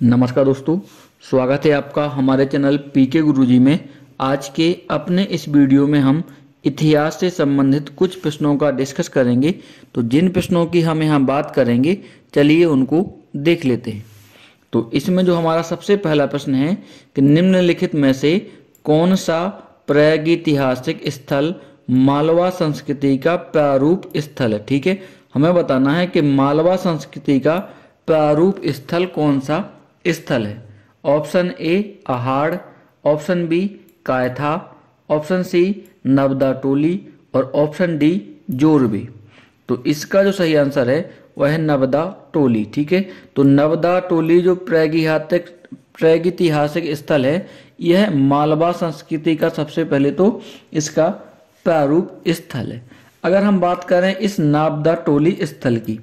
नमस्कार दोस्तों स्वागत है आपका हमारे चैनल पी के गुरुजी में आज के अपने इस वीडियो में हम इतिहास से संबंधित कुछ प्रश्नों का डिस्कस करेंगे तो जिन प्रश्नों की हम यहाँ बात करेंगे चलिए उनको देख लेते हैं तो इसमें जो हमारा सबसे पहला प्रश्न है कि निम्नलिखित में से कौन सा प्रागैतिहासिक स्थल मालवा संस्कृति का प्रारूप स्थल है ठीक है हमें बताना है कि मालवा संस्कृति का प्रारूप स्थल कौन सा स्थल है option A Ahar option B Kayatha option C Navdatoli और ऑप्शन डी जोरबी तो इसका जो सही आंसर है वह है नवदा टोली ठीक है तो नवदा टोली जो प्रैगिहातिक प्रैगितिहासिक स्थल है यह मालवा संस्कृति का सबसे पहले तो इसका प्रारूप स्थल है अगर हम बात करें इस नाबदा टोली स्थल की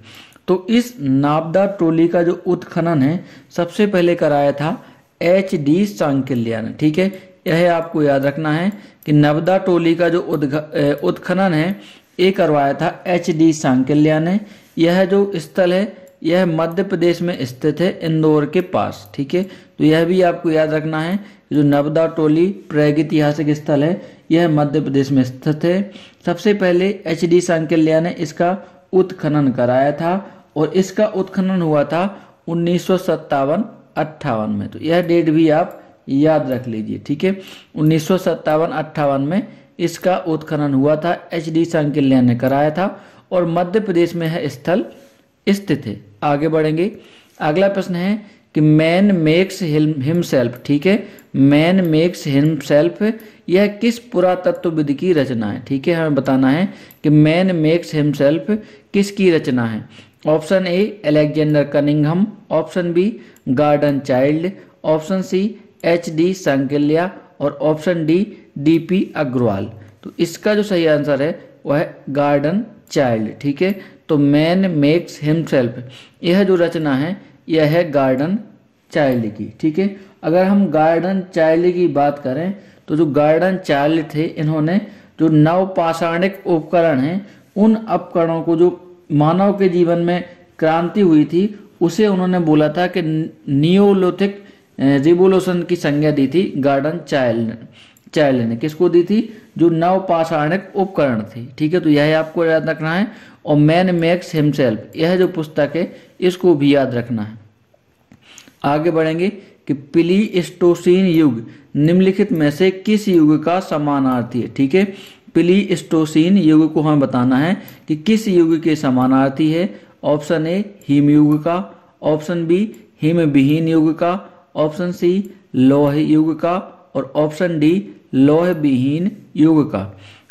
तो इस नाबदार टोली का जो उत्खनन है सबसे पहले कराया था एच डी सांकिल्या ने ठीक है यह आपको याद रखना है कि नबदा टोली का जो उत्खनन है ये करवाया था एच डी सांकिल्या ने यह जो स्थल है यह मध्य प्रदेश में स्थित है इंदौर के पास ठीक है तो यह भी आपको याद रखना है जो नबदा टोली प्रागैतिहासिक ऐतिहासिक स्थल है यह मध्य प्रदेश में स्थित है सबसे पहले एच डी सांकिल्या ने इसका उत्खनन कराया था और इसका उत्खनन हुआ था उन्नीस सौ अट्ठावन में तो यह डेट भी आप याद रख लीजिए ठीक है उन्नीस सौ अट्ठावन में इसका उत्खनन हुआ था एच डी सांकिल्या ने कराया था और मध्य प्रदेश में है स्थल स्थित है आगे बढ़ेंगे अगला प्रश्न है कि मैन मेक्स हिमसेल्फ ठीक है मैन मेक्स हिमसेल्फ यह किस पुरातत्वविद की रचना है ठीक है हमें बताना है कि मैन मेक्स हिमसेल्फ किसकी रचना है option A Alexander Cunningham option B Gordon Childe option C H D Sankalia और option D D P Agrawal तो इसका जो सही आंसर है वह है गार्डन चाइल्ड ठीक है तो मैन मेक्स हिमसेल्फ यह जो रचना है यह है गार्डन चाइल्ड की ठीक है अगर हम गार्डन चाइल्ड की बात करें तो जो गार्डन चाइल्ड थे इन्होंने जो नवपाषाणिक उपकरण हैं उन उपकरणों को जो मानव के जीवन में क्रांति हुई थी उसे उन्होंने बोला था कि नियोलोथिक रिवोल्यूशन की संज्ञा दी थी गार्डन चाइल्ड चाइल्ड ने किसको दी थी जो नव पाषाणिक उपकरण थी ठीक है तो यह आपको याद रखना है और मैन मैक्स हिमसेल्फ यह जो पुस्तक है इसको भी याद रखना है आगे बढ़ेंगे कि प्लीस्टोसिन युग निम्नलिखित में से किस युग का समानार्थी है ठीक है प्लीस्टोसिन युग को हमें बताना है कि किस युग के समानार्थी है ऑप्शन ए हिम युग का ऑप्शन बी हिम विहीन युग का ऑप्शन सी लोह युग का और ऑप्शन डी लोह विहीन युग का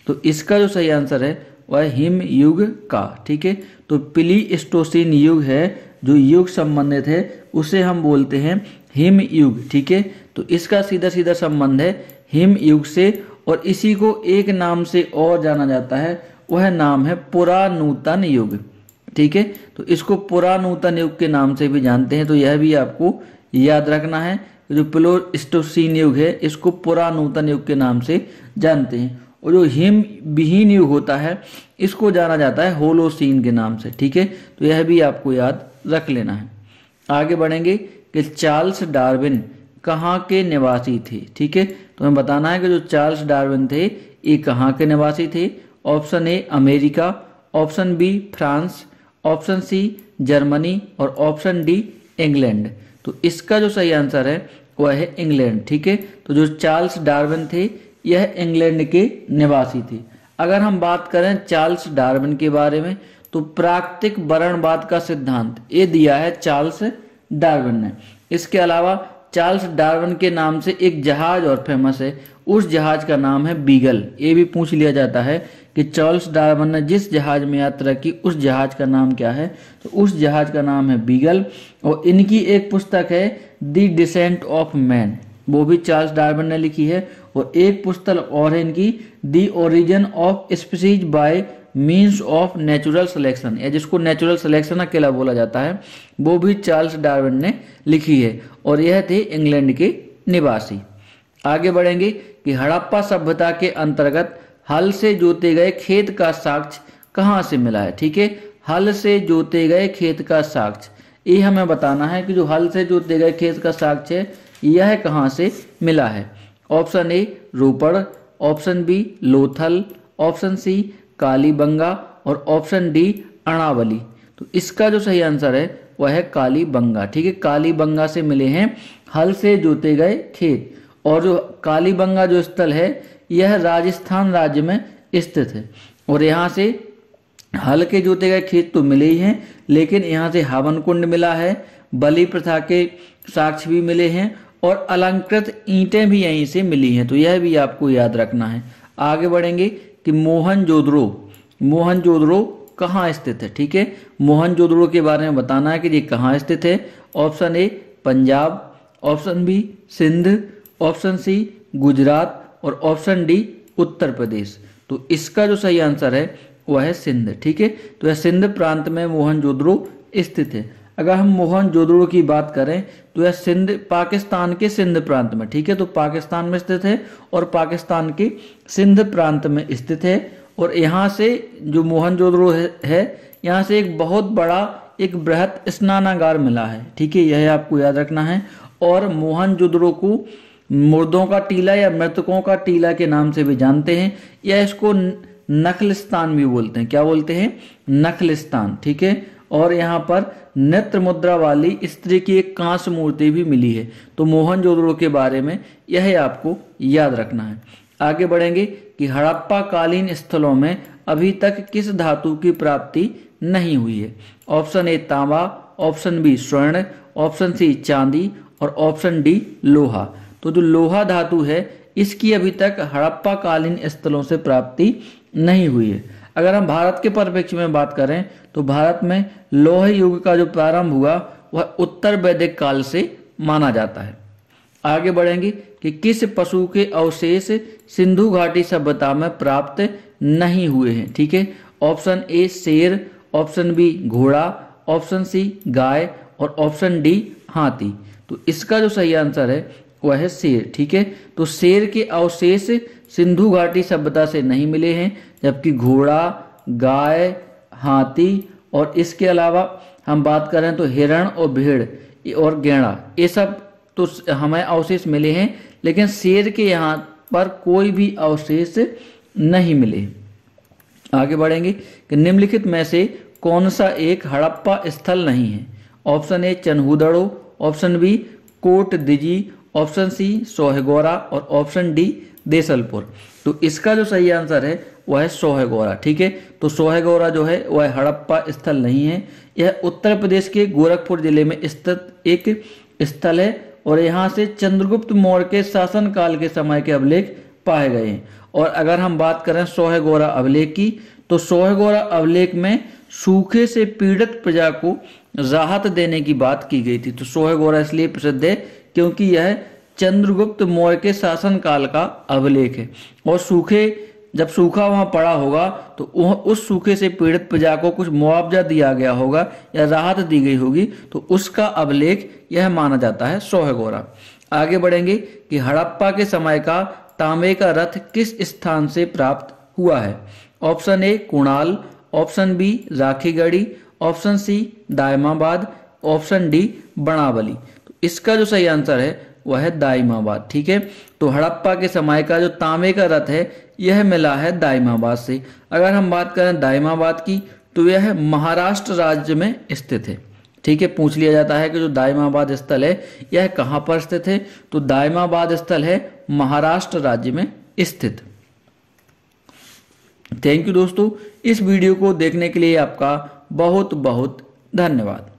तो इसका जो सही आंसर है वह हिम युग का ठीक है तो प्लीस्टोसिन युग है जो युग संबंधित है उसे हम बोलते हैं हिम युग ठीक है तो इसका सीधा सीधा संबंध है हिम युग से और इसी को एक नाम से और जाना जाता है वह नाम है पुरानूतन युग ठीक है तो इसको पुरानूतन युग के नाम से भी जानते हैं तो यह भी आपको याद रखना है जो प्लोस्टोसिन युग है इसको पुरानूतन युग के नाम से जानते हैं और जो हिम विहीन युग होता है इसको जाना जाता है होलोसीन के नाम से ठीक है तो यह भी आपको याद रख लेना है आगे बढ़ेंगे कि चार्ल्स डार्विन कहाँ के निवासी थे ठीक है तुम्हें बताना है कि जो चार्ल्स डार्विन थे ये कहाँ के निवासी थे option A America option B France option C Germany और ऑप्शन डी इंग्लैंड तो इसका जो सही आंसर है वह है इंग्लैंड ठीक है तो जो चार्ल्स डार्विन थे यह इंग्लैंड के निवासी थे अगर हम बात करें चार्ल्स डार्विन के बारे में तो प्राकृतिक वर्णवाद का सिद्धांत ये दिया है चार्ल्स डार्विन ने इसके अलावा चार्ल्स डार्विन के नाम से एक जहाज और फेमस है उस जहाज का नाम है बीगल ये भी पूछ लिया जाता है कि चार्ल्स डार्विन ने जिस जहाज में यात्रा की उस जहाज का नाम क्या है तो उस जहाज का नाम है बीगल और इनकी एक पुस्तक है दी डिसेंट ऑफ मैन वो भी चार्ल्स डार्विन ने लिखी है और एक पुस्तक और है इनकी the origin of species by means of natural selection या जिसको नेचुरल सिलेक्शन अकेला बोला जाता है वो भी चार्ल्स डार्विन ने लिखी है और यह थी इंग्लैंड की निवासी आगे बढ़ेंगे कि हड़प्पा सभ्यता के अंतर्गत हल से जोते गए खेत का साक्ष्य कहाँ से मिला है ठीक है हल से जोते गए खेत का साक्ष्य ये हमें बताना है कि जो हल से जोते गए खेत का साक्ष्य है यह कहाँ से मिला है option A Ropar option B Lothal option C Kalibanga और ऑप्शन डी अणावली तो इसका जो सही आंसर है वह है कालीबंगा ठीक है कालीबंगा से मिले हैं हल से जोते गए खेत और जो कालीबंगा जो स्थल है यह राजस्थान राज्य में स्थित है और यहाँ से हल के जोते गए खेत तो मिले ही हैं लेकिन यहाँ से हवन कुंड मिला है बलि प्रथा के साक्ष भी मिले हैं और अलंकृत ईंटें भी यहीं से मिली हैं तो यह भी आपको याद रखना है आगे बढ़ेंगे कि मोहन जोदड़ो मोहन जोदड़ो कहाँ स्थित है ठीक है मोहन जोदड़ो के बारे में बताना है कि ये कहाँ स्थित है option A Punjab option B Sindh option C Gujarat और ऑप्शन डी उत्तर प्रदेश तो इसका जो सही आंसर है वह है सिंध ठीक है तो यह सिंध प्रांत में मोहन जोदड़ो स्थित है अगर हम मोहन जोदड़ो की बात करें तो यह सिंध पाकिस्तान के सिंध प्रांत में ठीक है तो पाकिस्तान में स्थित है और पाकिस्तान के सिंध प्रांत में स्थित है और यहाँ से जो मोहन जोदड़ो है यहाँ से एक बहुत बड़ा एक बृहत स्नानागार मिला है ठीक है यह आपको याद रखना है और मोहन जोदड़ो को मुर्दों का टीला या मृतकों का टीला के नाम से भी जानते हैं या इसको नखलिस्तान भी बोलते हैं क्या बोलते हैं नखलिस्तान ठीक है और यहाँ पर नेत्र मुद्रा वाली स्त्री की एक कांस मूर्ति भी मिली है तो मोहनजोदड़ो के बारे में यह आपको याद रखना है आगे बढ़ेंगे कि हड़प्पा कालीन स्थलों में अभी तक किस धातु की प्राप्ति नहीं हुई है ऑप्शन ए तांबा ऑप्शन बी स्वर्ण ऑप्शन सी चांदी और ऑप्शन डी लोहा तो जो लोहा धातु है इसकी अभी तक हड़प्पा कालीन स्थलों से प्राप्ति नहीं हुई है अगर हम भारत के परिप्रेक्ष्य में बात करें तो भारत में लोह युग का जो प्रारंभ हुआ वह उत्तर वैदिक काल से माना जाता है आगे बढ़ेंगे कि किस पशु के अवशेष सिंधु घाटी सभ्यता में प्राप्त नहीं हुए हैं ठीक है ऑप्शन ए शेर ऑप्शन बी घोड़ा ऑप्शन सी गाय और ऑप्शन डी हाथी तो इसका जो सही आंसर है वह है शेर ठीक है तो शेर के अवशेष सिंधु घाटी सभ्यता से नहीं मिले हैं जबकि घोड़ा गाय हाथी और इसके अलावा हम बात करें तो हिरण और भेड़ और गेड़ा ये सब तो हमें अवशेष मिले हैं लेकिन शेर के यहाँ पर कोई भी अवशेष नहीं मिले आगे बढ़ेंगे कि निम्नलिखित में से कौन सा एक हड़प्पा स्थल नहीं है option A Chanhudaro option B Kot Diji option C Sohgaura और ऑप्शन डी देसलपुर तो इसका जो सही आंसर है वह है सोहेगोरा ठीक है तो सोहेगोरा जो है वह हड़प्पा स्थल नहीं है यह उत्तर प्रदेश के गोरखपुर जिले में स्थित एक स्थल है और यहाँ से चंद्रगुप्त मौर्य के शासनकाल के समय के अभिलेख पाए गए हैं और अगर हम बात करें सोहेगोरा अभिलेख की तो सोहेगोरा अभिलेख में सूखे से पीड़ित प्रजा को राहत देने की बात की गई थी तो सोहेगोरा इसलिए प्रसिद्ध है क्योंकि यह चंद्रगुप्त मौर्य के शासनकाल का अभिलेख है और सूखे जब सूखा वहां पड़ा होगा तो उस सूखे से पीड़ित प्रजा को कुछ मुआवजा दिया गया होगा या राहत दी गई होगी तो उसका अभिलेख यह माना जाता है सोहगोरा आगे बढ़ेंगे कि हड़प्पा के समय का तांबे का रथ किस स्थान से प्राप्त हुआ है option A Kunal option B Rakhigarhi option C Daimabad option D Banawali इसका जो सही आंसर है वह है दाइमाबाद ठीक है तो हड़प्पा के समय का जो तांबे का रथ है यह मिला है दाइमाबाद से अगर हम बात करें दाइमाबाद की तो यह महाराष्ट्र राज्य में स्थित है ठीक है पूछ लिया जाता है कि जो दाइमाबाद स्थल है यह कहां पर स्थित है तो दाइमाबाद स्थल है महाराष्ट्र राज्य में स्थित थैंक यू दोस्तों इस वीडियो को देखने के लिए आपका बहुत बहुत धन्यवाद